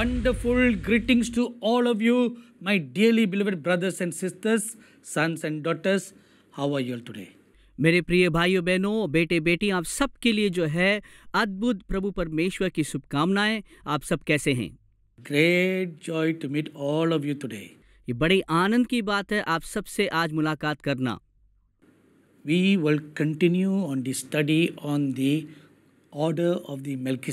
Wonderful greetings to all of you, my dearly beloved brothers and sisters, sons and daughters. How are you all today? मेरे प्रिय भाइयों बहनों बेटे बेटी आप सबके लिए जो है अद्भुत प्रभु परमेश्वर की शुभकामनाएं आप सब कैसे हैं great joy to meet all of you today ये बड़े आनंद की बात है आप सबसे आज मुलाकात करना we will continue on the study on the order of the Melchizedek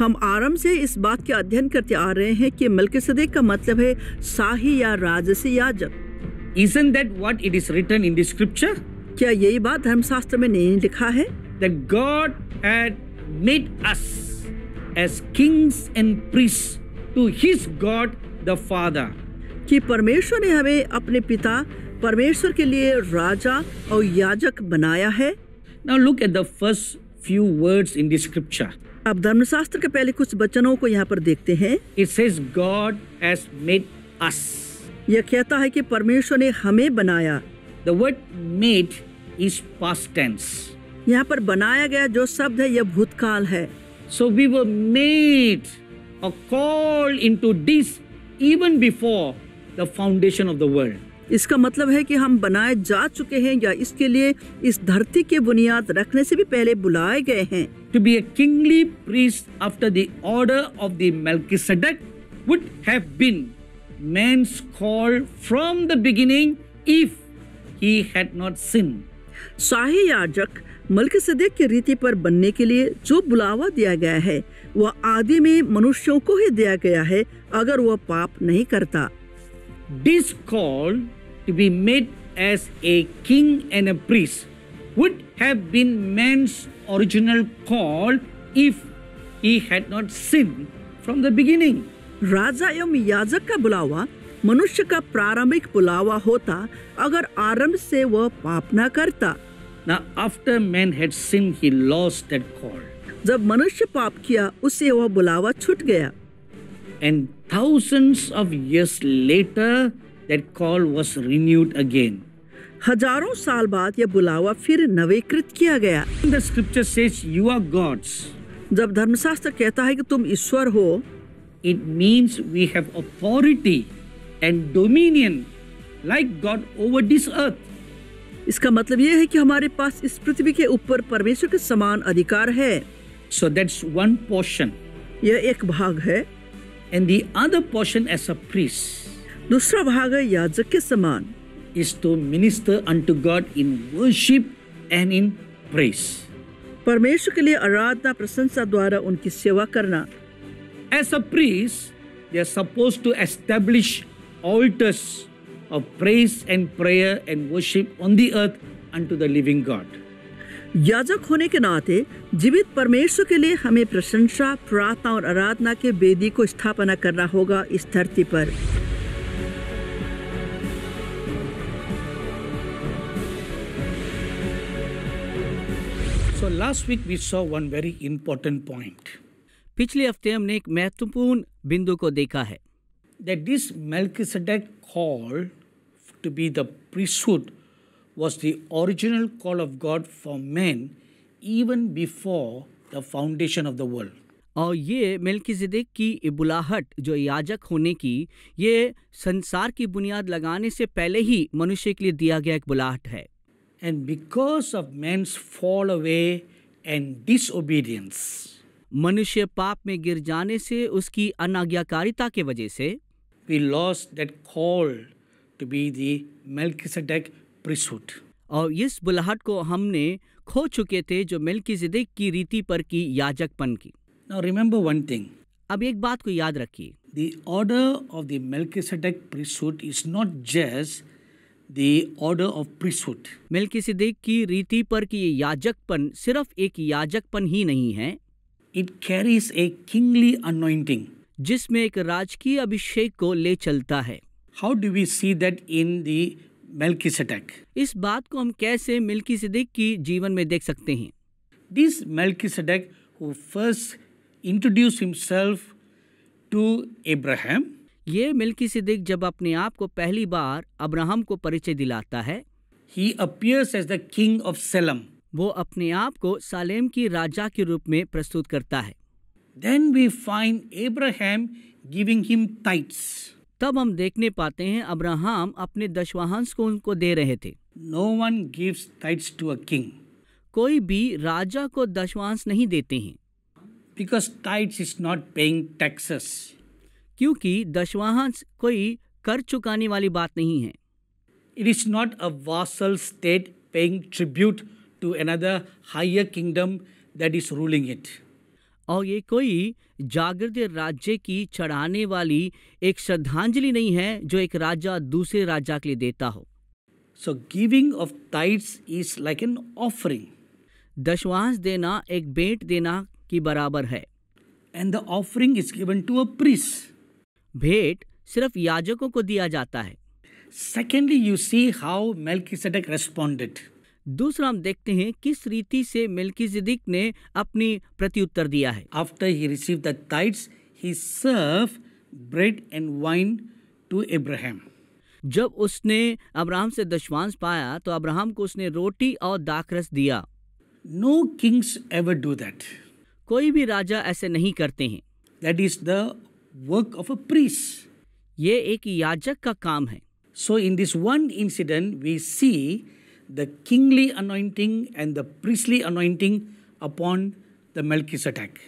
हम आराम से इस बात के अध्ययन करते आ रहे हैं कि मलकिसदेक का मतलब है शाही या राजसी याजक Isn't that what it is written in the scripture? क्या यही बात धर्मशास्त्र में नहीं लिखा है That God had made us as kings and priests to His God the Father. कि परमेश्वर ने हमें अपने पिता परमेश्वर के लिए राजा और याजक बनाया है Now look at the first few words in the scripture. अब धर्मशास्त्र के पहले कुछ वचनों को यहाँ पर देखते हैं it says God has made us यह कहता है कि परमेश्वर ने हमें बनाया the word made is past tense यहाँ पर बनाया गया जो शब्द है यह भूतकाल है सो वी वर मेड और called into this even before the foundation of the world इसका मतलब है कि हम बनाए जा चुके हैं या इसके लिए इस धरती के बुनियाद रखने से भी पहले बुलाए गए हैं to be a kingly priest after the order of the Melchizedek would have been man's शाही याजक मलकिसदेक की रीति पर बनने के लिए जो बुलावा दिया गया है वह आदि में मनुष्यों को ही दिया गया है अगर वह पाप नहीं करता this to be made as a king and a priest would have been man's original call if he had not sinned from the beginning. राजा एवं याजक का बुलावा मनुष्य का प्रारंभिक बुलावा होता अगर आरंभ से वह पाप ना करता Now, after man had sinned, he lost that call. जब मनुष्य पाप किया उसे वह बुलावा छूट गया And thousands of years later, that call was renewed again. हजारों साल बाद यह बुलावा फिर नवीकृत किया गया the scripture says you are gods जब धर्मशास्त्र कहता है कि तुम ईश्वर हो it means we have authority and dominion like God over this earth इसका मतलब यह है कि हमारे पास इस पृथ्वी के ऊपर परमेश्वर के समान अधिकार है सो दैट्स वन पोर्शन यह एक भाग है and the other portion as a priest दूसरा भाग है याजक के समान is to minister unto God in worship and in praise परमेश्वर के लिए आराधना प्रशंसा द्वारा उनकी सेवा करना as a priest they are suppose to establish altars of praise and prayer and worship on the earth unto the living God याजक होने के नाते जीवित परमेश्वर के लिए हमें प्रशंसा प्रार्थना और आराधना के वेदी को स्थापना करना होगा इस धरती पर last week we saw one very important point पिछले हफ्ते हमने एक महत्वपूर्ण बिंदु को देखा है that this Melchizedek call to be the priesthood was the original call of God for man even before the foundation of the world और ये मेल्किसडेक की इबुलाहट जो याजक होने की ये संसार की बुनियाद लगाने से पहले ही मनुष्य के लिए दिया गया एक बुलाहट है and because of man's fall away and disobedience मनुष्य पाप में गिर जाने से उसकी अनाज्ञाकारिता के वजह से we loss that call to be the Melchizedek priesthood और इस बुलाहट को हमने खो चुके थे जो मेल्किसेडेक की रीति पर की याजकपन की नाउ रिमेंबर वन थिंग अब एक बात को याद रखिए the order of the Melchizedek priesthood is not just order of priest Melchizedek की रीति पर कि याजकपन सिर्फ एक याजकपन ही नहीं है it carries a kingly anointing जिसमें एक राजकीय अभिषेक को ले चलता है how do we see that in the मेल्किस इस बात को हम कैसे मिल्की सिद्दीक की जीवन में देख सकते हैं दिस मेल्किस who first introduce himself to Abraham ये मिल्की सिद्दीक जब अपने आप को पहली बार अब्राहम को परिचय दिलाता है he appears as the king of Salem वो अपने आप को सालेम की राजा के रूप में प्रस्तुत करता है then we find Abraham giving him tithes तब हम देखने पाते हैं अब्राहम अपने दशवाहंस को उनको दे रहे थे no one gives tithes to a king कोई भी राजा को दशवांश नहीं देते हैं because tithes is not paying taxes क्योंकि दशवाहांश कोई कर चुकाने वाली बात नहीं है it is not a vassal state paying tribute to another higher kingdom that is ruling it और ये कोई जागृत राज्य की चढ़ाने वाली एक श्रद्धांजलि नहीं है जो एक राजा दूसरे राजा के लिए देता हो so giving of tithes is like an offering दशवांश देना एक बेंट देना की बराबर है and the offering is given to a priest भेंट सिर्फ याजकों को दिया जाता है secondly you see how Melchizedek responded दूसरा हम देखते हैं किस रीति से मेल्किसदिक ने अपनी प्रत्युत्तर दिया है after he receive the tithes he serve bread and wine to Ibrahim जब उसने अब्राहम से दशमांश पाया तो अब्राहम को उसने रोटी और दाखरस दिया no kings ever do that कोई भी राजा ऐसे नहीं करते हैं that is the work of a priest ये एक याजक का काम है so in this one incident we see the kingly anointing and the priestly anointing upon the Melchizedek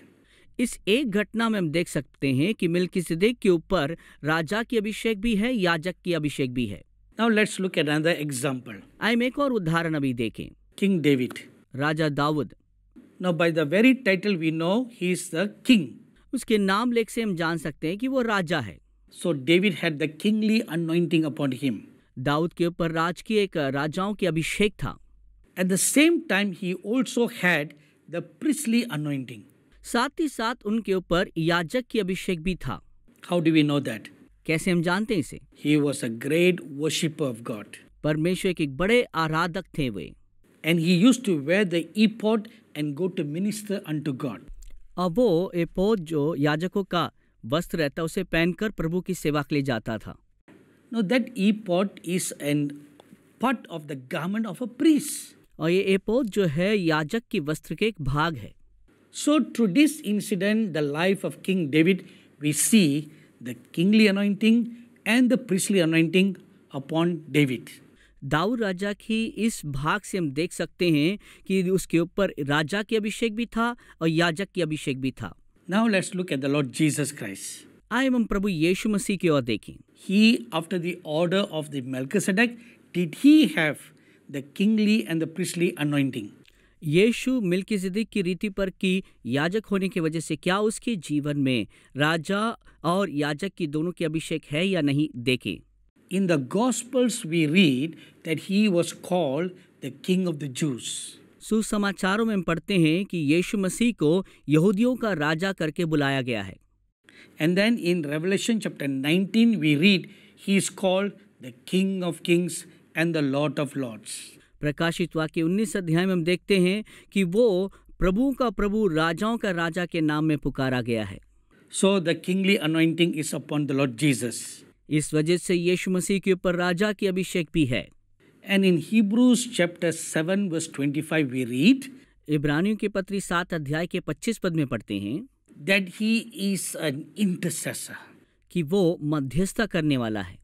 इस एक घटना में हम देख सकते हैं कि मिल्की सिद्दीक के ऊपर राजा की अभिषेक भी है याजक की अभिषेक भी है now let's look at another example I make और उदाहरण अभी देखें किंग डेविड राजा Dawood now by the very title we know he is the king उसके नाम लेख से हम जान सकते हैं कि वो राजा है so David had the kingly anointing upon him Dawood के ऊपर राज की एक राजाओं के अभिषेक था at the same time he also had the priestly anointing साथ ही साथ उनके ऊपर याजक की अभिषेक भी था how do we know that कैसे हम जानते हैं इसे he was a great worship of God परमेश्वर के एक बड़े आराधक थे वे and he use to wear the ephod and go to minister unto God अब वो एपोज जो याजकों का वस्त्र रहता उसे पहनकर प्रभु की सेवा के लिए जाता था know that ephod is an part of the garment of a priest और ये एपोज जो है याजक की वस्त्र के एक भाग है so through this incident the life of king David we see the kingly anointing and the priestly anointing upon David Dawood राजा की इस भाग से हम देख सकते हैं कि उसके ऊपर राजा की अभिषेक भी था और याजक की अभिषेक भी था now let's look at the Lord Jesus Christ आए हम प्रभु यीशु मसीह की ओर देखें he after the order of the Melchizedek did he have the kingly and the priestly anointing Yeshu Melchizedek की रीति पर की याजक होने की वजह से क्या उसके जीवन में राजा और याजक की दोनों के अभिषेक है या नहीं देखें in the Gospels, we read that he was called the King of the Jews. सुसमाचारों में पढ़ते हैं कि यीशु मसीह को यहूदियों का राजा करके बुलाया गया है and then in Revelation chapter 19 we read he is called the king of kings and the lord of lords प्रकाशित वाक्य 19 अध्याय में हम देखते हैं कि वो प्रभु का प्रभु राजाओं का राजा के नाम में पुकारा गया है so the kingly anointing is upon the Lord Jesus इस वजह से यीशु मसीह के ऊपर राजा की अभिषेक भी है and in Hebrews chapter seven verse twenty five we read इब्रानियों के पत्री सात अध्याय के पच्चीस पद में पढ़ते हैं that he is an intercessor कि वो मध्यस्थता करने वाला है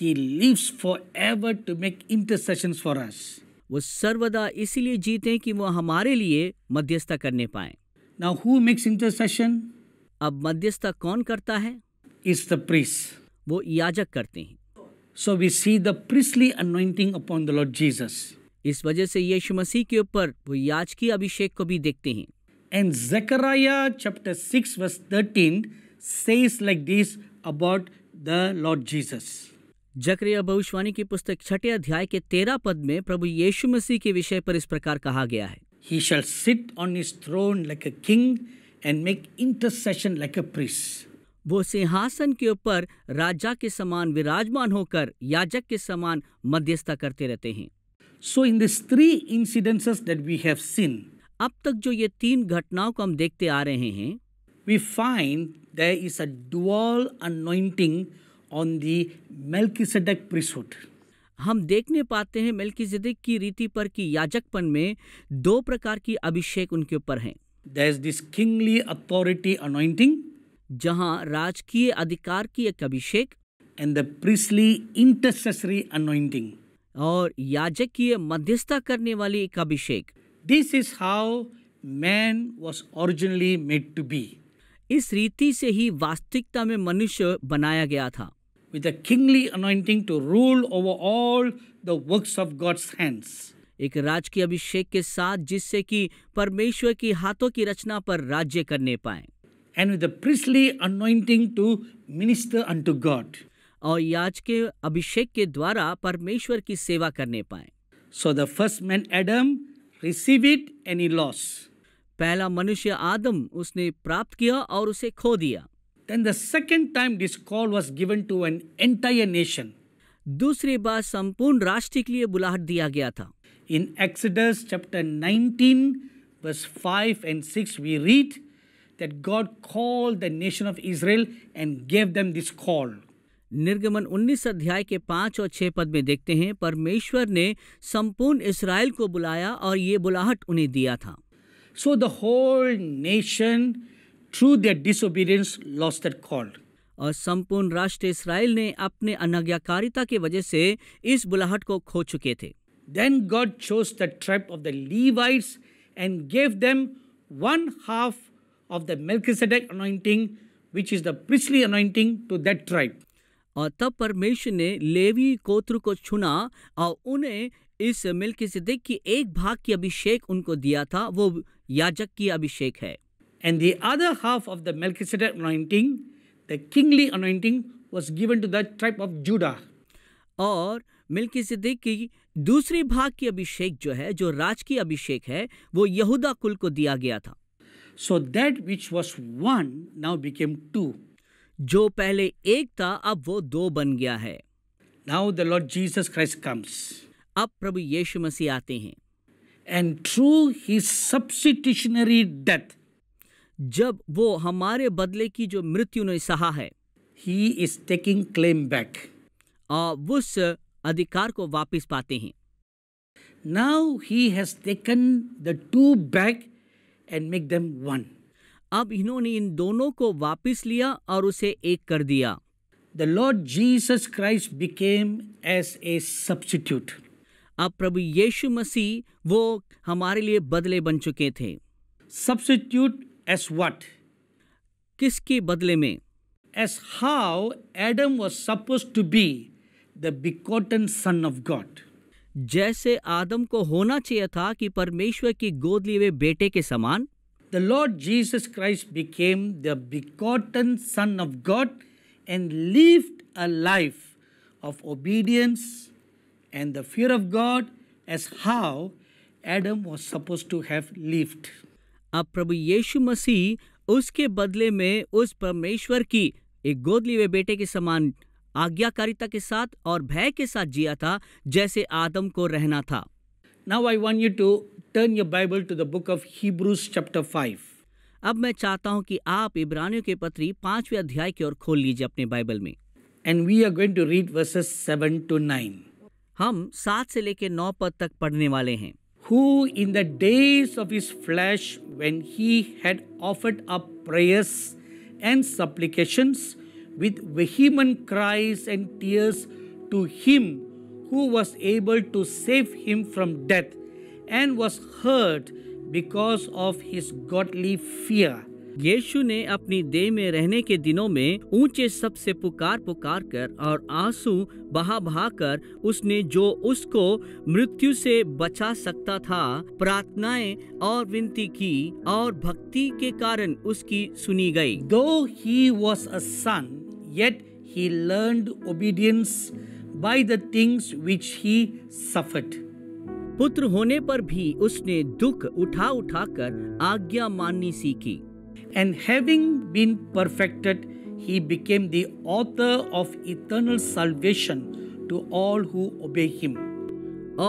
he lives for ever to make intercession for us वो सर्वदा इसीलिए जीते कि वो हमारे लिए मध्यस्थता करने पाए नाउ हु मेक्स इंटरसेशन अब मध्यस्थता कौन करता है इज द प्रीस्ट वो याजक करते हैं so we see the priestly anointing upon the Lord Jesus इस वजह से यीशु मसीह के ऊपर वो याजकी अभिषेक को भी देखते हैं and Zechariah chapter 6 verse 13 says like this about the Lord Jesus Zechariah भविष्यवाणी की पुस्तक छठे अध्याय के तेरह पद में प्रभु यीशु मसीह के विषय पर इस प्रकार कहा गया है he shall sit on his throne like a king and make intercession like a priest वो सिंहासन के ऊपर राजा के समान विराजमान होकर याजक के समान मध्यस्थता करते रहते हैं so in this three incidences that we have seen अब तक जो ये तीन घटनाओं को हम देखते आ रहे हैं we find there is a dual anointing on the Melchizedek priesthood. हम देखने पाते हैं मेल्किजेदेक की रीति पर कि याजकपन में दो प्रकार की अभिषेक उनके ऊपर हैं। There is this kingly authority anointing जहां राजकीय अधिकार की एक अभिषेक and the priestly intercessory anointing और याजक की मध्यस्थता करने वाली एक अभिषेक this is how man was originally made to be इस रीति से ही वास्तविकता में मनुष्य बनाया गया था with kingly anointing to rule over all the works of God's hands एक राज के अभिषेक के साथ जिससे कि परमेश्वर की हाथों की रचना पर राज्य करने पाए and with the priestly anointing to minister unto God और याज के अभिषेक के द्वारा परमेश्वर की सेवा करने पाए so the first man Adam receive it and lost पहला मनुष्य आदम उसने प्राप्त किया और उसे खो दिया then the second time this call was given to an entire nation दूसरी बार संपूर्ण राष्ट्र के लिए बुलाहट दिया गया था in Exodus chapter 19 verse 5 and 6 we read that God called the nation of Israel and gave them this call. निर्गमन 19 अध्याय के पांच और छह पद में देखते हैं परमेश्वर ने संपूर्ण इसराइल को बुलाया और ये बुलाहट उन्हें दिया था so the whole nation through their disobedience lost that call और संपूर्ण राष्ट्र इसराइल ने अपने अनज्ञाकारिता की वजह से इस बुलाहट को खो चुके थे then God chose the tribe of the Levites and gave them one half of the Melchizedek anointing, which is the priestly anointing to that tribe. और तब परमेश्वर ने लेवी कोत्र को चुना और उन्हें इस मिल्किसिदिक की एक भाग की अभिषेक उनको दिया था वो याजक की अभिषेक है and the other half of the Melchizedek anointing the kingly anointing was given to the tribe of Judah और मिल्किसिदिक की दूसरी भाग की अभिषेक जो है जो राज की अभिषेक है वो यहूदा कुल को दिया गया था so that which was one now became two जो पहले एक था अब वो दो बन गया है now the Lord Jesus Christ comes अब प्रभु यीशु मसीह आते हैं and through he substitutionary death जब वो हमारे बदले की जो मृत्यु ने सहा है he is taking claim back उस अधिकार को वापस पाते हैं now he has taken the two back and make them one अब इन्होंने इन दोनों को वापस लिया और उसे एक कर दिया the Lord Jesus Christ became as a substitute अब प्रभु यीशु मसीह वो हमारे लिए बदले बन चुके थे सब्सिट्यूट एस वट किसके बदले में as how Adam was suppose to be the begotten son of God जैसे आदम को होना चाहिए था कि परमेश्वर की गोद लिए हुए बेटे के समान the Lord Jesus Christ became the begotten son of God and lived a life of obedience and the fear of God as how Adam was suppose to have lived अब प्रभु यीशु मसीह उसके बदले में उस परमेश्वर की एक गोद लिए हुए बेटे के समान आज्ञाकारिता के साथ और भय के साथ जिया था जैसे आदम को रहना था now I want you to turn your Bible to the book of Hebrews chapter five अब मैं चाहता हूं कि आप इब्रानियों के पत्री पांचवें अध्याय की ओर खोल लीजिए अपने बाइबल में and we are going to read verses seven to nine हम सात से लेकर नौ पद तक पढ़ने वाले हैं who in the days of his flesh, when he had offered up prayers and supplications with vehement cries and tears to him who was able to save him from death and was hurt because of his godly fear. यीशु ने अपनी देह में रहने के दिनों में ऊंचे सब से पुकार पुकार कर और आंसू बहा बहा कर उसने जो उसको मृत्यु से बचा सकता था प्रार्थनाएं और विनती की और भक्ति के कारण उसकी सुनी गई दो he was a son yet he learned obedience by the things which he suffered. पुत्र होने पर भी उसने दुख उठा उठा कर आज्ञा माननी सीखी and having been perfected he became the author of eternal salvation to all who obey him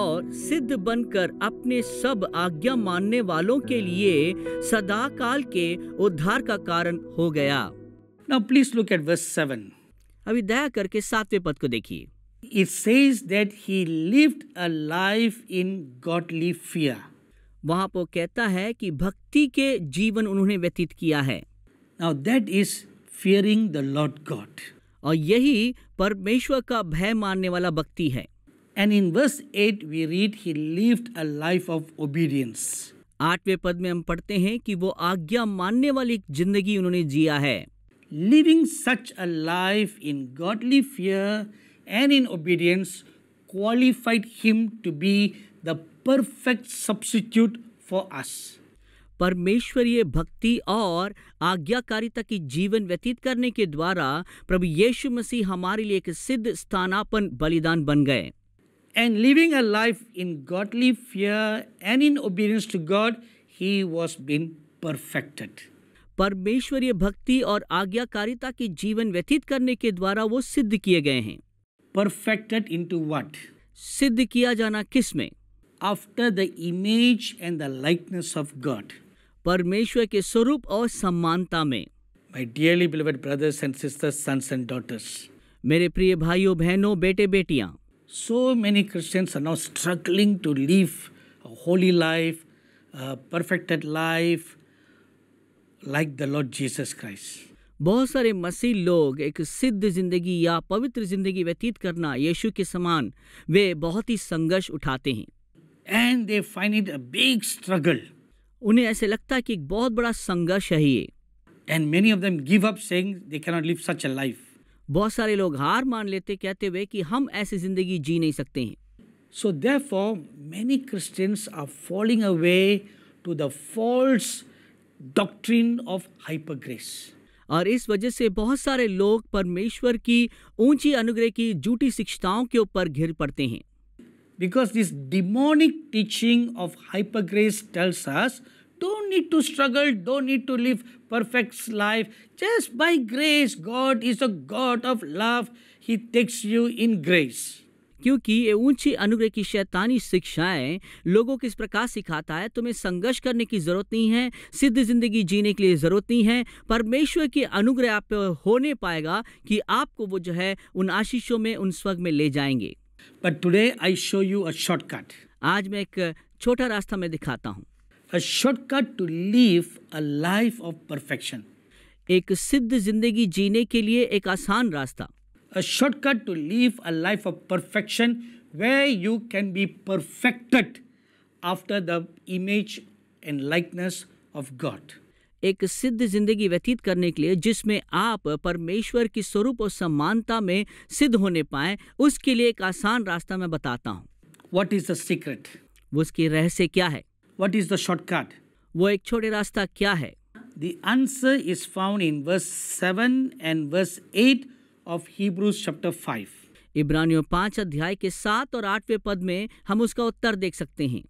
और सिद्ध बनकर अपने सब आज्ञा मानने वालों के लिए सदाकाल के उद्धार का कारण हो गया Now please look at verse 7. अभी दया करके सातवें पद को देखिए It says that he lived a life in godly fear. वहां पर कहता है कि भक्ति के जीवन उन्होंने व्यतीत किया है Now that is fearing the Lord God. और यही परमेश्वर का भय मानने वाला भक्ति है And in verse 8 we read he lived a life of obedience. आठवें पद में हम पढ़ते हैं कि वो आज्ञा मानने वाली जिंदगी उन्होंने जिया है Living such a life in godly fear and in obedience qualified him to be the perfect substitute for us. परमेश्वरीय भक्ति और आज्ञाकारिता की जीवन व्यतीत करने के द्वारा प्रभु यीशु मसीह हमारे लिए एक सिद्ध स्थानापन बलिदान बन गए and living a life in godly fear and in obedience to God he was been perfected परमेश्वरीय भक्ति और आज्ञाकारिता के जीवन व्यतीत करने के द्वारा वो सिद्ध किए गए हैं परफेक्टेड इनटू व्हाट सिद्ध किया जाना किस में after the image and the likeness of God परमेश्वर के स्वरूप और समानता में my dearly beloved brothers and sisters sons and daughters मेरे प्रिय भाइयों बहनों बेटे बेटियां so many christians are now struggling to live holy life perfected life like the Lord Jesus Christ बहुत सारे मसीह लोग एक सिद्ध जिंदगी या पवित्र जिंदगी व्यतीत करना यीशु के समान वे बहुत ही संघर्ष उठाते हैं and they find it a big struggle उन्हें ऐसे लगता है कि एक बहुत बड़ा संघर्ष है ये and many of them give up saying they can not live such a life बहुत सारे लोग हार मान लेते कहते हुए कि हम ऐसी जिंदगी जी नहीं सकते हैं so therefore many Christians are falling away to the false doctrine of hyper grace और इस वजह से बहुत सारे लोग परमेश्वर की ऊंची अनुग्रह की झूठी शिक्षाओं के ऊपर घिर पड़ते हैं because this demonic teaching of hyper grace tells us don't need to struggle don't need to live perfect life just by grace God is a God of love he takes you in grace क्योंकि ये ऊंची अनुग्रह की शैतानी शिक्षाएं लोगों को इस प्रकार सिखाता है तुम्हें संघर्ष करने की जरूरत नहीं है सिद्ध जिंदगी जीने के लिए जरूरत नहीं है परमेश्वर की अनुग्रह आप होने पाएगा कि आपको वो जो है उन आशीषों में उन स्वर्ग में ले जाएंगे but today I show you a shortcut आज मैं एक छोटा रास्ता मैं दिखाता हूँ shortcut to live a life of perfection एक सिद्ध जिंदगी जीने के लिए एक आसान रास्ता a shortcut to live a life of perfection where you can be perfected after the image and likeness of God. एक सिद्ध जिंदगी व्यतीत करने के लिए जिसमें आप परमेश्वर की स्वरूप और समानता में सिद्ध होने पाए उसके लिए एक आसान रास्ता मैं बताता हूँ वट इज द सीक्रेट उसकी रहस्य क्या है वट इज द शॉर्टकट वो एक छोटे रास्ता क्या है The answer is found in verse 7 and verse 8 of Hebrews chapter five इब्रानियों पांच अध्याय के सात और आठवें पद में हम उसका उत्तर देख सकते हैं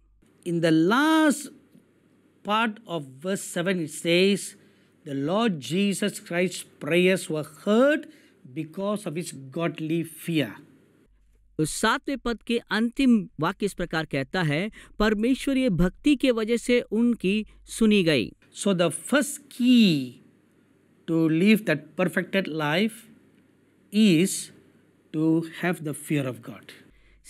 in the last part of verse seven it says the lord jesus christ's prayers were heard because of his godly fear उस सातवें पद के अंतिम वाक्य इस प्रकार कहता है परमेश्वरीय भक्ति के वजह से उनकी सुनी गई so the first key to live that perfected life is to have the fear of God.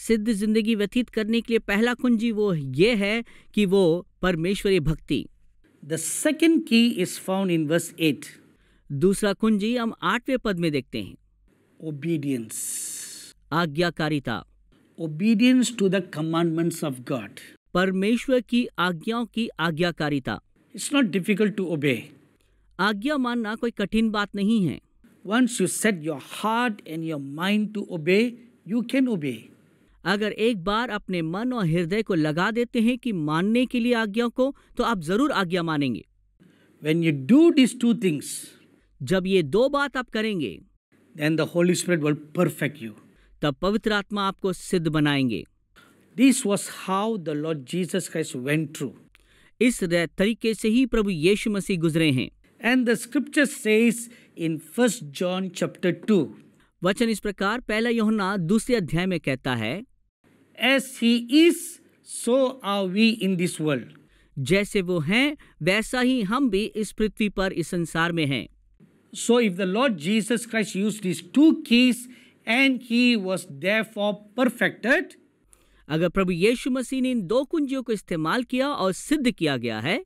सिद्ध जिंदगी व्यतीत करने के लिए पहला कुंजी वो ये है कि वो परमेश्वरी भक्ति the second key is found in verse eight दूसरा कुंजी हम आठवें पद में देखते हैं ओबीडियंस आज्ञाकारिता obedience to the commandments of God परमेश्वर की आज्ञाओं की आज्ञाकारिता it's not difficult to obey आज्ञा मानना कोई कठिन बात नहीं है once you set your heart and your mind to obey you can obey अगर एक बार अपने मन और हृदय को लगा देते हैं कि मानने के लिए आज्ञा को तो आप जरूर आज्ञा मानेंगे When you do these two things, जब ये दो बात आप करेंगे then the Holy Spirit will perfect you. तब पवित्र आत्मा आपको सिद्ध बनाएंगे This was how the Lord Jesus Christ went through. इस तरीके से ही प्रभु यीशु मसीह गुजरे हैं and the scripture says in 1 John chapter 2. वचन इस प्रकार पहला यूहन्ना दूसरे अध्याय में कहता है as he is so are we in this world जैसे वो हैं वैसा ही हम भी इस पृथ्वी पर इस संसार में हैं so if the Lord Jesus Christ use this to two and he was therefore perfected अगर प्रभु यीशु मसीह ने इन दो कुंजियों को इस्तेमाल किया और सिद्ध किया गया है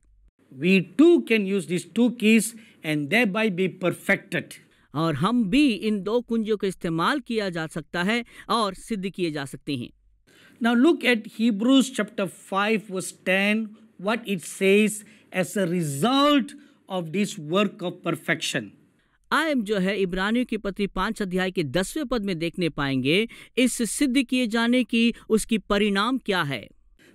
we too can use these two keys and thereby be perfected. और हम भी इन दो कुंजियों का इस्तेमाल किया जा सकता है और सिद्ध किए जा सकते हैं Now look at Hebrews chapter 5 verse 10 what it says as a result of this work of perfection. आयम जो है इब्रानियों की पत्री पांच अध्याय के दसवें पद में देखने पाएंगे इस सिद्ध किए जाने की उसकी परिणाम क्या है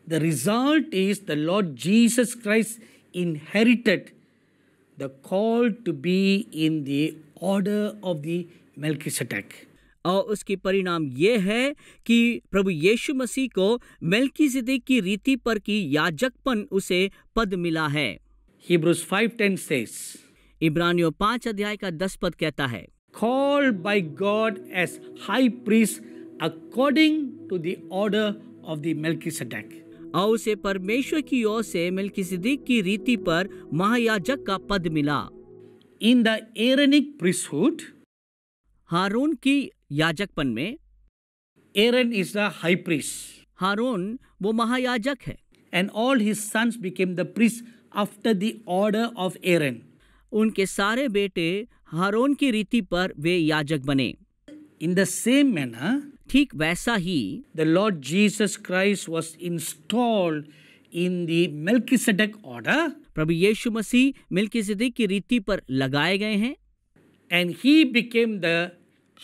the result is the Lord Jesus Christ inherited the call to be in the order of the Melchizedek. और उसके परिणाम ये है कि प्रभु यीशु मसीह को मेल्कीजिदे की रीति पर की याजकपन उसे पद मिला है हिब्रूज 5:10 says इब्रानियों 5 अध्याय का 10 पद कहता है called by God as high priest according to the order of the Melchizedek और उसे परमेश्वर की ओर से मिल्किसिदिक की रीति पर महायाजक का पद मिला इन द एरनिक प्रिस्ट हारून की याजकपन में Aaron is the high priest हारून वो महायाजक है and all his sons became the priest after the order of Aaron उनके सारे बेटे हारून की रीति पर वे याजक बने इन द सेम मैनर ठीक वैसा ही the Lord Jesus Christ was installed in the Melchi Melchizedek order प्रभु यीशु मसीह मिल्की मिल्किसडक की रीति पर लगाए गए हैं and he became the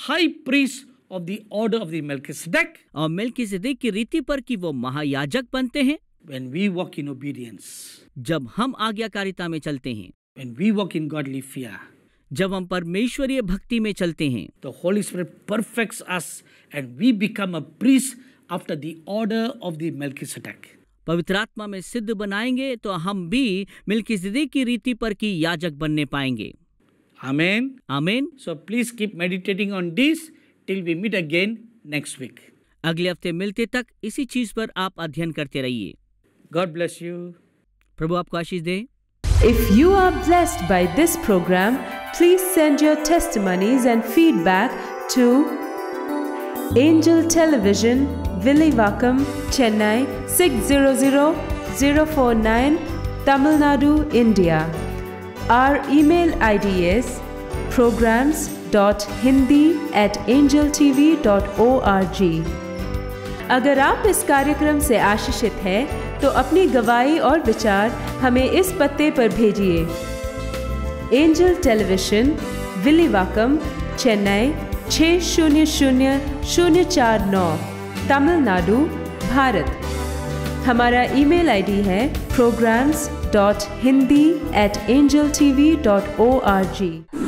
high priest of the order of the Melchizedek और मिल्किसडक की रीति पर कि वो महायाजक बनते हैं when we walk in obedience जब हम आज्ञाकारिता में चलते हैं when we walk in godly fear जब हम परमेश्वरीय भक्ति में चलते हैं the Holy Spirit perfects us and we become a priest after the order of the Melchizedek पवित्र आत्मा में सिद्ध बनाएंगे तो हम भी मिल्किसिदे की रीति पर की याजक बनने पाएंगे आमेन आमेन so please keep meditating on this till we meet again next week अगले हफ्ते मिलते तक इसी चीज पर आप अध्ययन करते रहिए गॉड ब्लेस यू प्रभु आपको आशीष दें If you are blessed by this program, please send your testimonies and feedback to Angel Television, Vilivakam, Chennai 600049, Tamil Nadu, India. Our email ID is programs.hindi at angeltv.org. अगर आप इस कार्यक्रम से आशीषित हैं तो अपनी गवाही और विचार हमें इस पते पर भेजिए एंजल टेलीविजन विलीवाकम चेन्नई छः शून्य शून्य शून्य चार नौ तमिलनाडु भारत हमारा ईमेल आईडी है programmes dot dot Hindi at angel O R ji